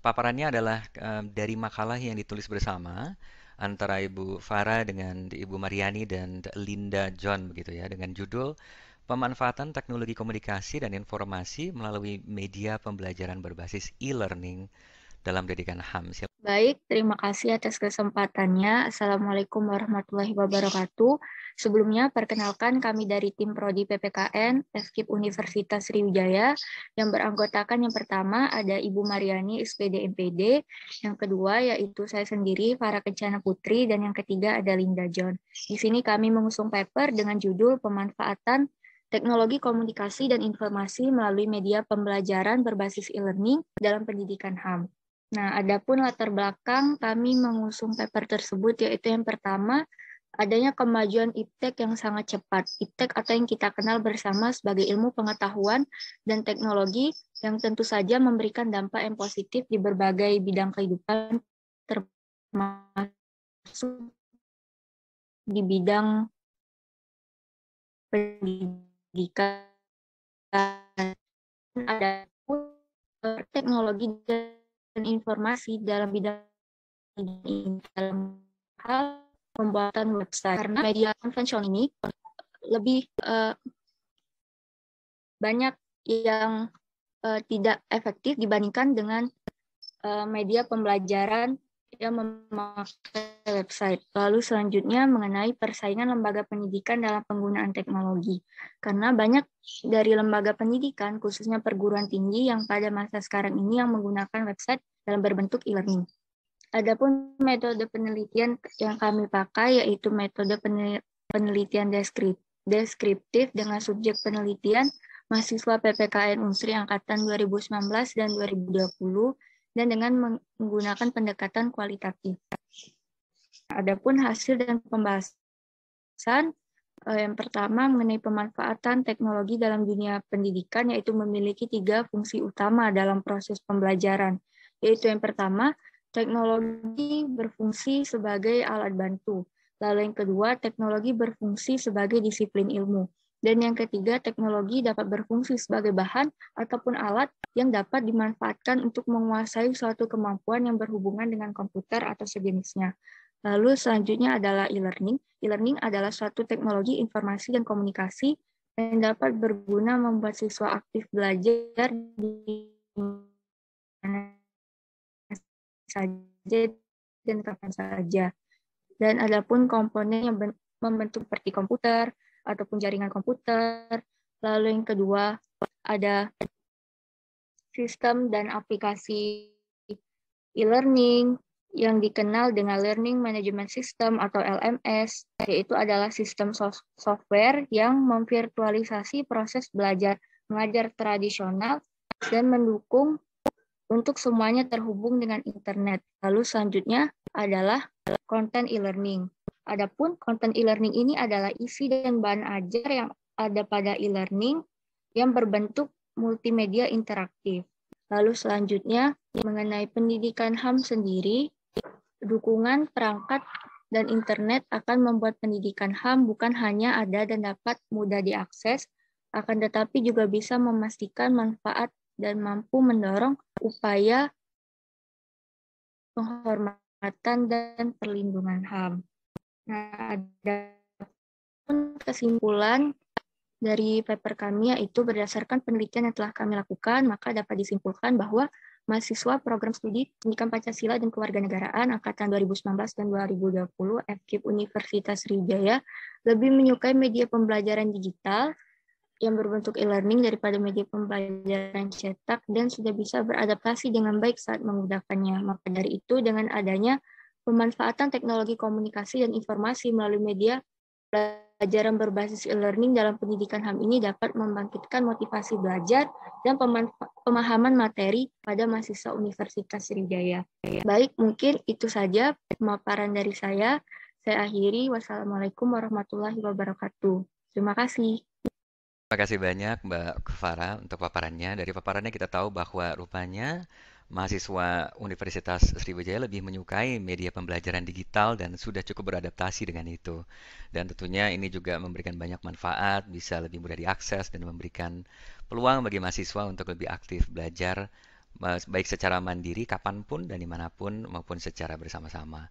Paparannya adalah uh, dari makalah yang ditulis bersama antara Ibu Farah dengan Ibu Mariani dan Linda John begitu ya dengan judul Pemanfaatan Teknologi Komunikasi dan Informasi melalui Media Pembelajaran Berbasis E-Learning dalam Pendidikan HAM. Baik, terima kasih atas kesempatannya. Assalamualaikum warahmatullahi wabarakatuh. Sebelumnya, perkenalkan kami dari tim Prodi PPKN FKIP Universitas Sriwijaya yang beranggotakan yang pertama ada Ibu Mariani SPD MPD, yang kedua yaitu saya sendiri, Farah Kencana Putri, dan yang ketiga ada Linda John. Di sini kami mengusung paper dengan judul Pemanfaatan teknologi komunikasi dan informasi melalui media pembelajaran berbasis e-learning dalam pendidikan HAM. Nah, adapun latar belakang kami mengusung paper tersebut yaitu yang pertama adanya kemajuan iptek yang sangat cepat. Iptek atau yang kita kenal bersama sebagai ilmu pengetahuan dan teknologi yang tentu saja memberikan dampak yang positif di berbagai bidang kehidupan termasuk di bidang pendidikan ada teknologi dan informasi dalam bidang dalam hal pembuatan website karena media konvensional ini lebih uh, banyak yang uh, tidak efektif dibandingkan dengan uh, media pembelajaran yang memakai website. Lalu selanjutnya mengenai persaingan lembaga pendidikan dalam penggunaan teknologi. Karena banyak dari lembaga pendidikan, khususnya perguruan tinggi yang pada masa sekarang ini yang menggunakan website dalam berbentuk e-learning. Adapun metode penelitian yang kami pakai yaitu metode penelitian deskriptif dengan subjek penelitian mahasiswa PPKN Unsri angkatan 2019 dan 2020 dan dengan menggunakan pendekatan kualitatif. Adapun hasil dan pembahasan eh, yang pertama mengenai pemanfaatan teknologi dalam dunia pendidikan yaitu memiliki tiga fungsi utama dalam proses pembelajaran yaitu yang pertama teknologi berfungsi sebagai alat bantu lalu yang kedua teknologi berfungsi sebagai disiplin ilmu dan yang ketiga, teknologi dapat berfungsi sebagai bahan ataupun alat yang dapat dimanfaatkan untuk menguasai suatu kemampuan yang berhubungan dengan komputer atau sejenisnya. Lalu selanjutnya adalah e-learning. E-learning adalah suatu teknologi informasi dan komunikasi yang dapat berguna membuat siswa aktif belajar di mana saja dan kapan saja. Dan ada pun komponen yang membentuk seperti komputer, ataupun jaringan komputer. Lalu yang kedua ada sistem dan aplikasi e-learning yang dikenal dengan Learning Management System atau LMS, yaitu adalah sistem software yang memvirtualisasi proses belajar mengajar tradisional dan mendukung untuk semuanya terhubung dengan internet. Lalu selanjutnya adalah konten e-learning. Adapun konten e-learning ini adalah isi dan bahan ajar yang ada pada e-learning yang berbentuk multimedia interaktif. Lalu selanjutnya mengenai pendidikan HAM sendiri, dukungan perangkat dan internet akan membuat pendidikan HAM bukan hanya ada dan dapat mudah diakses, akan tetapi juga bisa memastikan manfaat dan mampu mendorong upaya penghormatan dan perlindungan HAM ada kesimpulan dari paper kami yaitu berdasarkan penelitian yang telah kami lakukan, maka dapat disimpulkan bahwa mahasiswa program studi Pendidikan Pancasila dan Kewarganegaraan angkatan 2019 dan 2020 FKIP Universitas Sriwijaya lebih menyukai media pembelajaran digital yang berbentuk e-learning daripada media pembelajaran cetak dan sudah bisa beradaptasi dengan baik saat menggunakannya. Maka dari itu, dengan adanya pemanfaatan teknologi komunikasi dan informasi melalui media pelajaran berbasis e-learning dalam pendidikan HAM ini dapat membangkitkan motivasi belajar dan pemahaman materi pada mahasiswa Universitas Sriwijaya. Baik, mungkin itu saja pemaparan dari saya. Saya akhiri. Wassalamualaikum warahmatullahi wabarakatuh. Terima kasih. Terima kasih banyak Mbak Farah untuk paparannya. Dari paparannya kita tahu bahwa rupanya mahasiswa Universitas Sriwijaya lebih menyukai media pembelajaran digital dan sudah cukup beradaptasi dengan itu. Dan tentunya ini juga memberikan banyak manfaat, bisa lebih mudah diakses dan memberikan peluang bagi mahasiswa untuk lebih aktif belajar eh, baik secara mandiri kapanpun dan dimanapun maupun secara bersama-sama.